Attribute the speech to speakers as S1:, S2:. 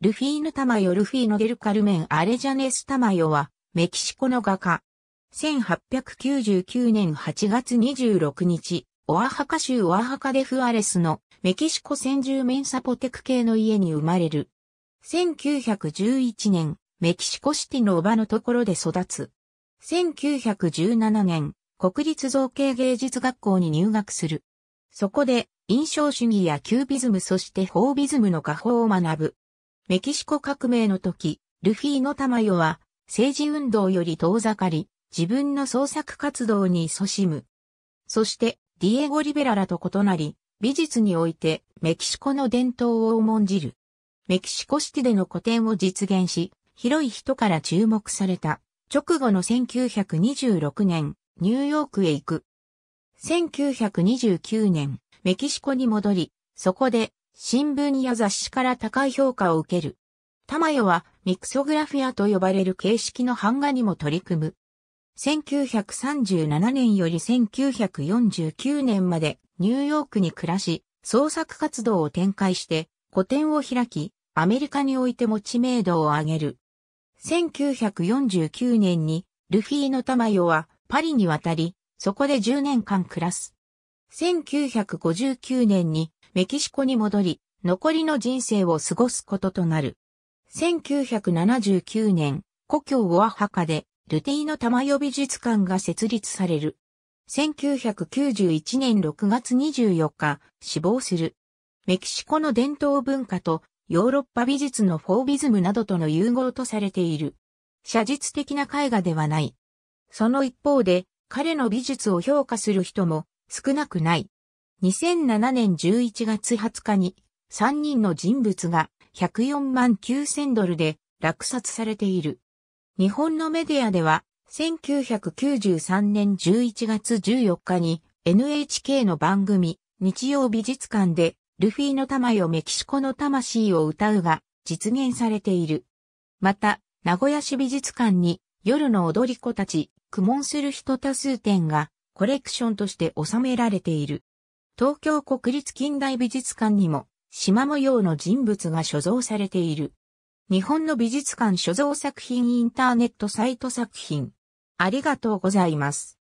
S1: ルフィーヌ・タマヨ・ルフィーノ・デル・カルメン・アレジャネス・タマヨは、メキシコの画家。1899年8月26日、オアハカ州オアハカデ・フアレスのメキシコ先住民サポテク系の家に生まれる。1911年、メキシコシティのおばのところで育つ。1917年、国立造形芸術学校に入学する。そこで、印象主義やキュービズムそしてフォービズムの画法を学ぶ。メキシコ革命の時、ルフィの玉よは政治運動より遠ざかり、自分の創作活動に勤しむ。そして、ディエゴ・リベラらと異なり、美術においてメキシコの伝統を重んじる。メキシコシティでの個展を実現し、広い人から注目された。直後の1926年、ニューヨークへ行く。1929年、メキシコに戻り、そこで新聞や雑誌から高い評価を受ける。玉ヨはミクソグラフィアと呼ばれる形式の版画にも取り組む。1937年より1949年までニューヨークに暮らし、創作活動を展開して個展を開き、アメリカにおいても知名度を上げる。1949年にルフィの玉ヨはパリに渡り、そこで10年間暮らす。1959年にメキシコに戻り、残りの人生を過ごすこととなる。1979年、故郷オアハカで、ルティーノ玉代美術館が設立される。1991年6月24日、死亡する。メキシコの伝統文化とヨーロッパ美術のフォービズムなどとの融合とされている。写実的な絵画ではない。その一方で、彼の美術を評価する人も少なくない。2007年11月20日に3人の人物が104万9000ドルで落札されている。日本のメディアでは1993年11月14日に NHK の番組日曜美術館でルフィの玉よメキシコの魂を歌うが実現されている。また、名古屋市美術館に夜の踊り子たち、苦悶する人多数展がコレクションとして収められている。東京国立近代美術館にも、島模様の人物が所蔵されている。日本の美術館所蔵作品インターネットサイト作品。ありがとうございます。